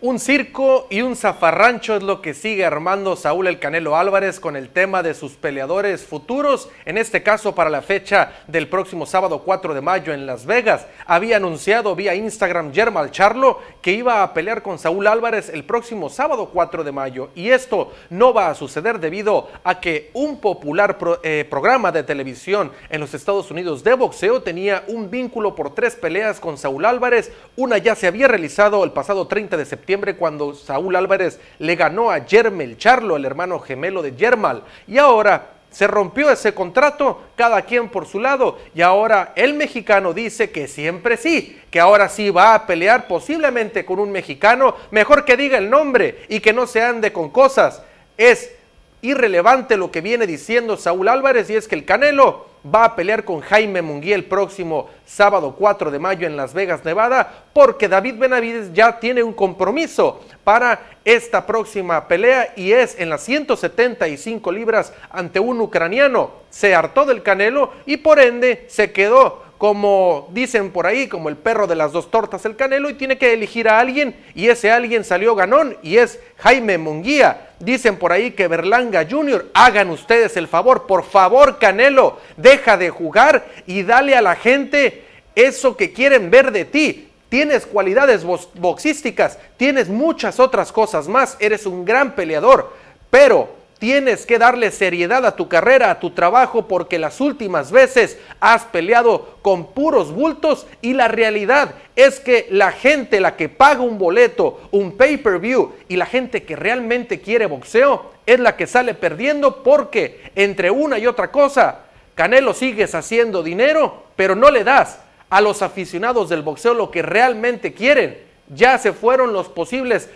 Un circo y un zafarrancho es lo que sigue armando Saúl El Canelo Álvarez con el tema de sus peleadores futuros, en este caso para la fecha del próximo sábado 4 de mayo en Las Vegas. Había anunciado vía Instagram Germán Charlo que iba a pelear con Saúl Álvarez el próximo sábado 4 de mayo y esto no va a suceder debido a que un popular eh, programa de televisión en los Estados Unidos de boxeo tenía un vínculo por tres peleas con Saúl Álvarez, una ya se había realizado el pasado 30 de septiembre cuando Saúl Álvarez le ganó a Yermel Charlo, el hermano gemelo de Yermal. Y ahora se rompió ese contrato, cada quien por su lado, y ahora el mexicano dice que siempre sí, que ahora sí va a pelear posiblemente con un mexicano, mejor que diga el nombre y que no se ande con cosas. Es irrelevante lo que viene diciendo Saúl Álvarez y es que el Canelo va a pelear con Jaime Munguía el próximo sábado 4 de mayo en Las Vegas, Nevada, porque David Benavides ya tiene un compromiso para esta próxima pelea y es en las 175 libras ante un ucraniano. Se hartó del Canelo y por ende se quedó como dicen por ahí, como el perro de las dos tortas, el Canelo, y tiene que elegir a alguien, y ese alguien salió ganón, y es Jaime Munguía. Dicen por ahí que Berlanga Jr., hagan ustedes el favor, por favor, Canelo, de deja de jugar y dale a la gente eso que quieren ver de ti. Tienes cualidades boxísticas, tienes muchas otras cosas más, eres un gran peleador, pero tienes que darle seriedad a tu carrera, a tu trabajo, porque las últimas veces has peleado con puros bultos y la realidad es que la gente, la que paga un boleto, un pay-per-view y la gente que realmente quiere boxeo, es la que sale perdiendo porque entre una y otra cosa Canelo sigues haciendo dinero, pero no le das a los aficionados del boxeo lo que realmente quieren. Ya se fueron los posibles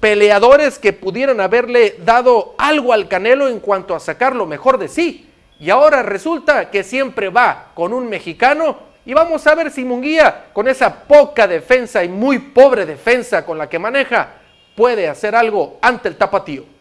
peleadores que pudieran haberle dado algo al Canelo en cuanto a sacar lo mejor de sí. Y ahora resulta que siempre va con un mexicano y vamos a ver si Munguía, con esa poca defensa y muy pobre defensa con la que maneja, puede hacer algo ante el tapatío.